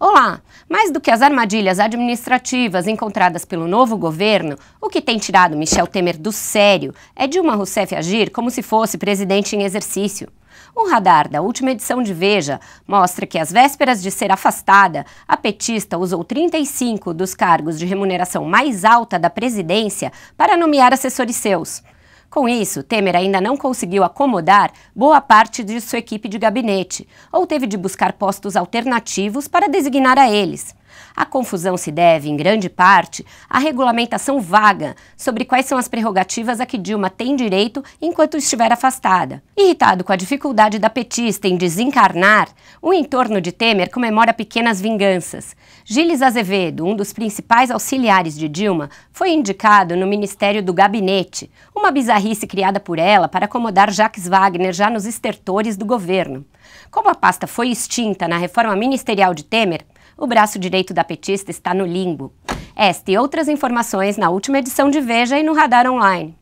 Olá! Mais do que as armadilhas administrativas encontradas pelo novo governo, o que tem tirado Michel Temer do sério é Dilma Rousseff agir como se fosse presidente em exercício. O radar da última edição de Veja mostra que, às vésperas de ser afastada, a petista usou 35 dos cargos de remuneração mais alta da presidência para nomear assessores seus. Com isso, Temer ainda não conseguiu acomodar boa parte de sua equipe de gabinete, ou teve de buscar postos alternativos para designar a eles. A confusão se deve, em grande parte, à regulamentação vaga sobre quais são as prerrogativas a que Dilma tem direito enquanto estiver afastada. Irritado com a dificuldade da petista em desencarnar, o entorno de Temer comemora pequenas vinganças. Gilles Azevedo, um dos principais auxiliares de Dilma, foi indicado no Ministério do Gabinete, uma bizarrice criada por ela para acomodar Jacques Wagner já nos estertores do governo. Como a pasta foi extinta na reforma ministerial de Temer, o braço direito da petista está no limbo. Esta e outras informações na última edição de Veja e no Radar Online.